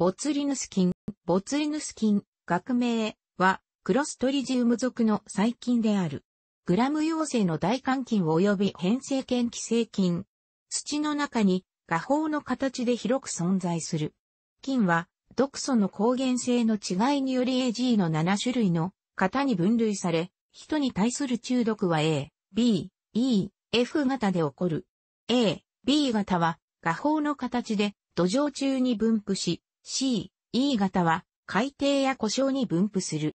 ボツリヌス菌、ボツリヌス菌、学名は、クロストリジウム属の細菌である。グラム陽性の大肝菌及び変性菌寄生菌。土の中に、画法の形で広く存在する。菌は、毒素の抗原性の違いにより AG の7種類の型に分類され、人に対する中毒は A、B、E、F 型で起こる。A、B 型は、画法の形で土壌中に分布し、C、E 型は海底や故障に分布する。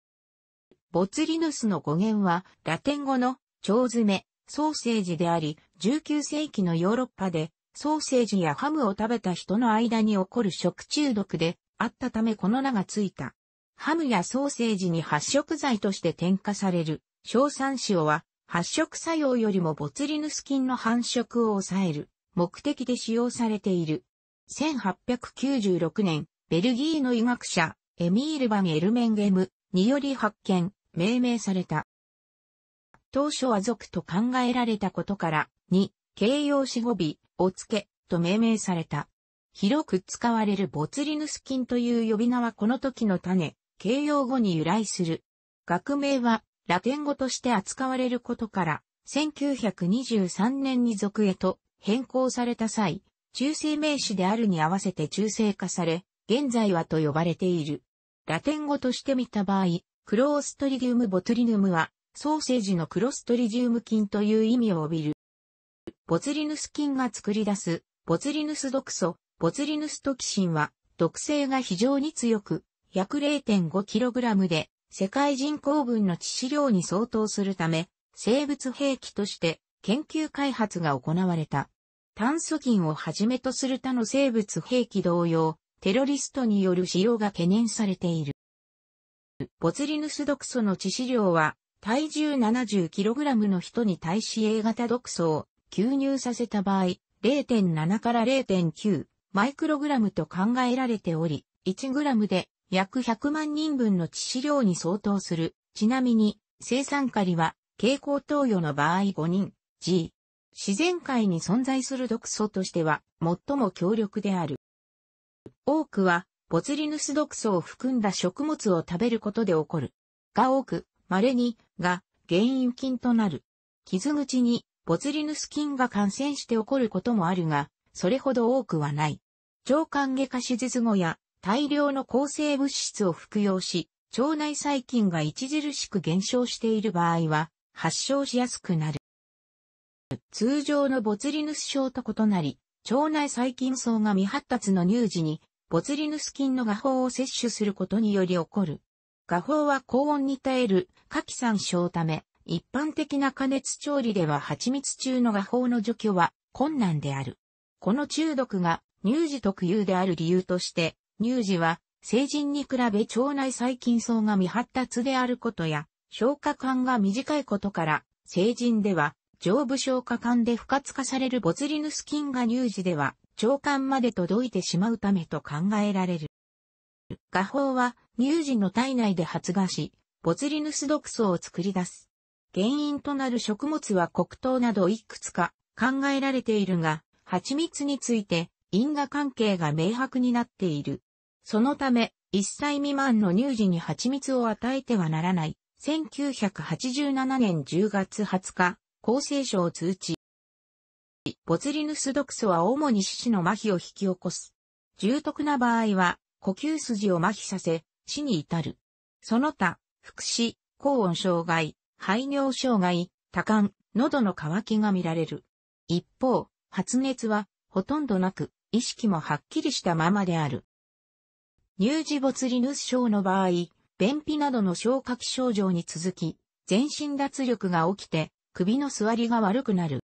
ボツリヌスの語源はラテン語の蝶詰ソーセージであり、19世紀のヨーロッパでソーセージやハムを食べた人の間に起こる食中毒であったためこの名がついた。ハムやソーセージに発色剤として添加される、硝酸塩は発色作用よりもボツリヌス菌の繁殖を抑える目的で使用されている。1896年、ベルギーの医学者、エミール・バン・エルメンゲムにより発見、命名された。当初は族と考えられたことから、に、形容詞語尾をつけ、と命名された。広く使われるボツリヌス菌という呼び名はこの時の種、形容語に由来する。学名はラテン語として扱われることから、1923年に俗へと変更された際、中性名詞であるに合わせて中性化され、現在はと呼ばれている。ラテン語として見た場合、クローストリディウムボトリヌムは、ソーセージのクロストリジウム菌という意味を帯びる。ボツリヌス菌が作り出す、ボツリヌス毒素、ボツリヌストキシンは、毒性が非常に強く、約 0.5kg で、世界人口分の致死量に相当するため、生物兵器として研究開発が行われた。炭素菌をはじめとする他の生物兵器同様、テロリストによる使用が懸念されている。ボツリヌス毒素の致死量は、体重 70kg の人に対し A 型毒素を吸入させた場合、0.7から0.9マイクログラムと考えられており、1 g で約100万人分の致死量に相当する。ちなみに、生産カリは、蛍光投与の場合5人、G。自然界に存在する毒素としては、最も強力である。多くは、ボツリヌス毒素を含んだ食物を食べることで起こる。が多く、稀に、が、原因菌となる。傷口に、ボツリヌス菌が感染して起こることもあるが、それほど多くはない。腸管外科手術後や、大量の抗生物質を服用し、腸内細菌が著しく減少している場合は、発症しやすくなる。通常のボツリヌス症と異なり、腸内細菌層が未発達の乳児にボツリヌス菌の画法を摂取することにより起こる。画法は高温に耐える下記酸症ため、一般的な加熱調理では蜂蜜中の画法の除去は困難である。この中毒が乳児特有である理由として、乳児は成人に比べ腸内細菌層が未発達であることや、消化管が短いことから、成人では上部消化管で不活化されるボツリヌス菌が乳児では長官まで届いてしまうためと考えられる。画法は乳児の体内で発芽し、ボツリヌス毒素を作り出す。原因となる食物は黒糖などいくつか考えられているが、蜂蜜について因果関係が明白になっている。そのため、1歳未満の乳児に蜂蜜を与えてはならない。1987年10月20日、厚生省通知。ボツリヌス毒素は主に四肢の麻痺を引き起こす。重篤な場合は、呼吸筋を麻痺させ、死に至る。その他、腹死、高温障害、排尿障害、多感、喉の渇きが見られる。一方、発熱はほとんどなく、意識もはっきりしたままである。乳児ボツリヌス症の場合、便秘などの消化器症状に続き、全身脱力が起きて、首の座りが悪くなる。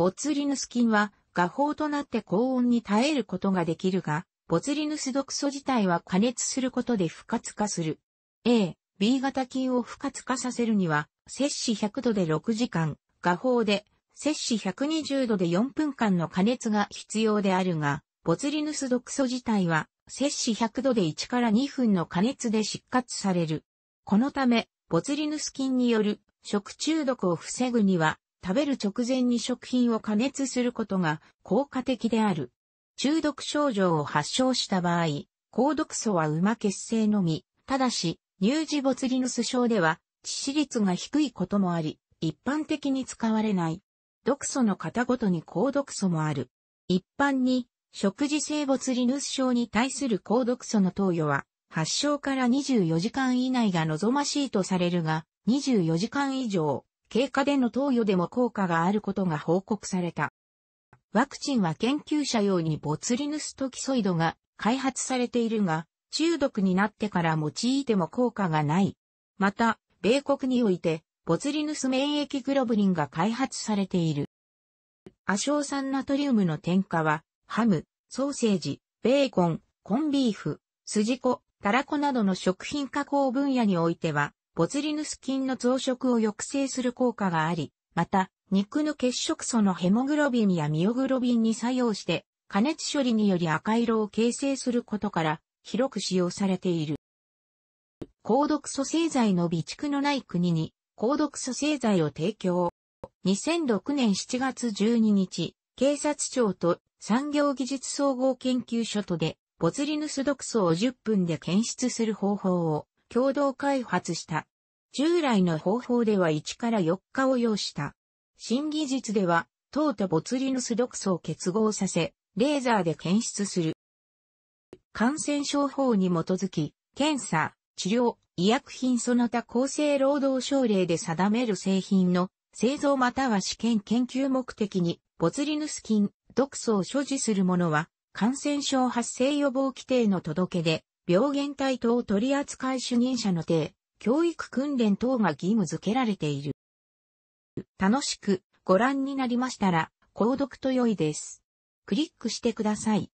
ボツリヌス菌は、画法となって高温に耐えることができるが、ボツリヌス毒素自体は加熱することで不活化する。A、B 型菌を不活化させるには、摂氏100度で6時間、画法で、摂氏120度で4分間の加熱が必要であるが、ボツリヌス毒素自体は、摂氏100度で1から2分の加熱で失活される。このため、ボツリヌス菌による食中毒を防ぐには、食べる直前に食品を加熱することが効果的である。中毒症状を発症した場合、高毒素は馬血性のみ、ただし、乳児ボツリヌス症では、致死率が低いこともあり、一般的に使われない。毒素の型ごとに高毒素もある。一般に、食事性ボツリヌス症に対する高毒素の投与は、発症から24時間以内が望ましいとされるが、24時間以上、経過での投与でも効果があることが報告された。ワクチンは研究者用にボツリヌストキソイドが開発されているが、中毒になってから用いても効果がない。また、米国において、ボツリヌス免疫グロブリンが開発されている。亜硝酸ナトリウムの添加は、ハム、ソーセージ、ベーコン、コンビーフ、スジコ、タラコなどの食品加工分野においては、ボツリヌス菌の増殖を抑制する効果があり、また、肉の血色素のヘモグロビンやミオグロビンに作用して、加熱処理により赤色を形成することから、広く使用されている。高毒素製剤の備蓄のない国に、高毒素製剤を提供。2006年7月12日、警察庁と産業技術総合研究所とで、ボツリヌス毒素を10分で検出する方法を共同開発した。従来の方法では1から4日を要した。新技術では、糖とボツリヌス毒素を結合させ、レーザーで検出する。感染症法に基づき、検査、治療、医薬品その他厚生労働省令で定める製品の製造または試験研究目的にボツリヌス菌、毒素を所持する者は感染症発生予防規定の届けで病原体等取扱主任者の手、教育訓練等が義務付けられている。楽しくご覧になりましたら、購読と良いです。クリックしてください。